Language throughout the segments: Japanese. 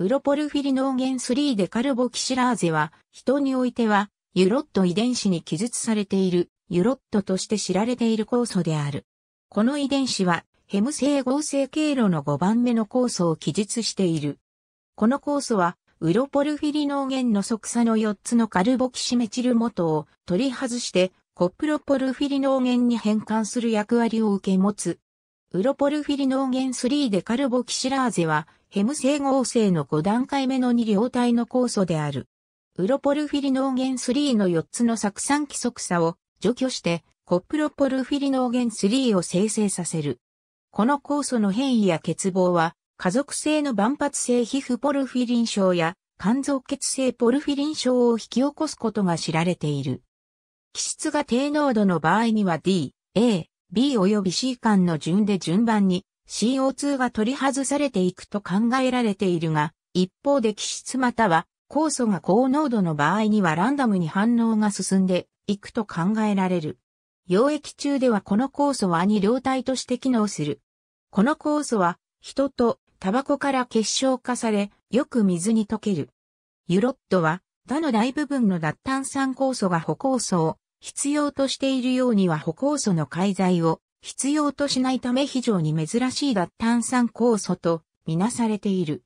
ウロポルフィリノーゲン3でカルボキシラーゼは、人においては、ユロット遺伝子に記述されている、ユロットとして知られている酵素である。この遺伝子は、ヘム性合成経路の5番目の酵素を記述している。この酵素は、ウロポルフィリノーゲンの側鎖の4つのカルボキシメチル元を取り外して、コプロポルフィリノーゲンに変換する役割を受け持つウロポルフィリノーゲン3でカルボキシラーゼは、ヘム整合性の5段階目の2両体の酵素である。ウロポルフィリノーゲン3の4つの酢酸規則差を除去して、コプロポルフィリノーゲン3を生成させる。この酵素の変異や欠乏は、家族性の万発性皮膚ポルフィリン症や肝臓血性ポルフィリン症を引き起こすことが知られている。気質が低濃度の場合には D、A、B 及び C 間の順で順番に CO2 が取り外されていくと考えられているが、一方で気質または酵素が高濃度の場合にはランダムに反応が進んでいくと考えられる。溶液中ではこの酵素は二両体として機能する。この酵素は人とタバコから結晶化され、よく水に溶ける。ユロットは、他の大部分の脱炭酸酵素が補酵素を必要としているようには歩酵素の介在を必要としないため非常に珍しい脱炭酸酵素とみなされている。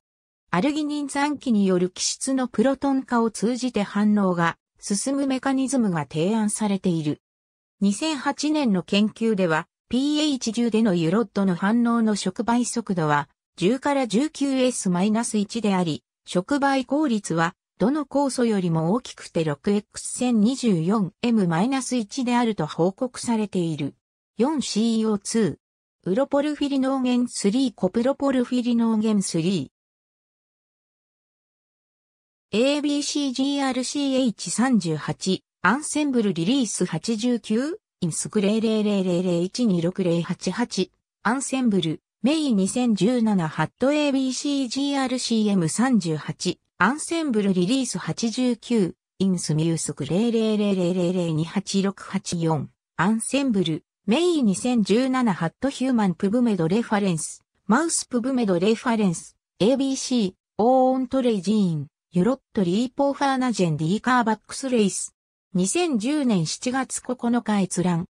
アルギニン酸基による気質のプロトン化を通じて反応が進むメカニズムが提案されている。2008年の研究では pH10 でのユロッドの反応の触媒速度は10から 19S-1 であり、触媒効率はどの酵素よりも大きくて 6X1024M-1 であると報告されている。4CO2。ウロポルフィリノーゲン3コプロポルフィリノーゲン3。ABCGRCH38 アンセンブルリリース89インスクレー000012608アンセンブルメイ2017ハット ABCGRCM38 アンセンブルリリース89インスミュースク00000028684アンセンブルメイ2017ハットヒューマンプブメドレファレンスマウスプブメドレファレンス ABC オーントレジーンヨロットリーポーファーナジェンディーカーバックスレイス2010年7月9日閲覧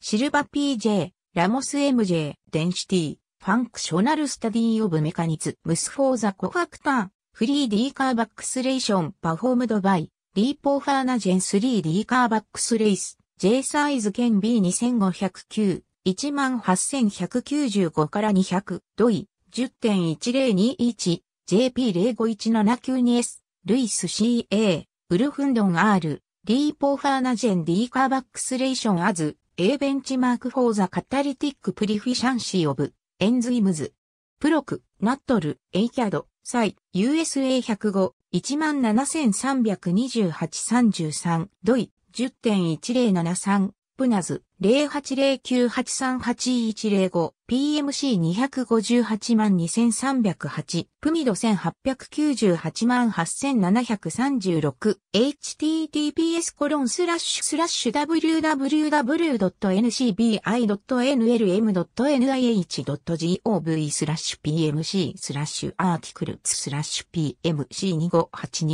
シルバ PJ、ラモス MJ、デンシティ、ファンクショナルスタディオブメカニズムスフォーザコファクター、フリー D カーバックスレーションパフォームドバイ、リーポーファーナジェン 3D カーバックスレイス、J サイズ兼 B2509、18195から200、ドイ、10.1021、JP05179S、ルイス CA、ウルフンドン R、リーポーファーナジェン D カーバックスレーションアズ、A Benchmark for the Catalytic Proficiency of Enzymes プロク、ナットル、エイキャド、サイ、USA105、17328-33、ドイ、10.1073、プナズ、0809838105、PMC258 万2308、プミド1898万8736、https コロンスラッシュスラッシュ www.ncbi.nlm.nih.gov スラッシュ PMC スラッシュアーティクルスラッシュ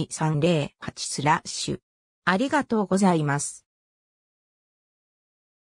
PMC258230 8スラッシュ。ありがとうございます。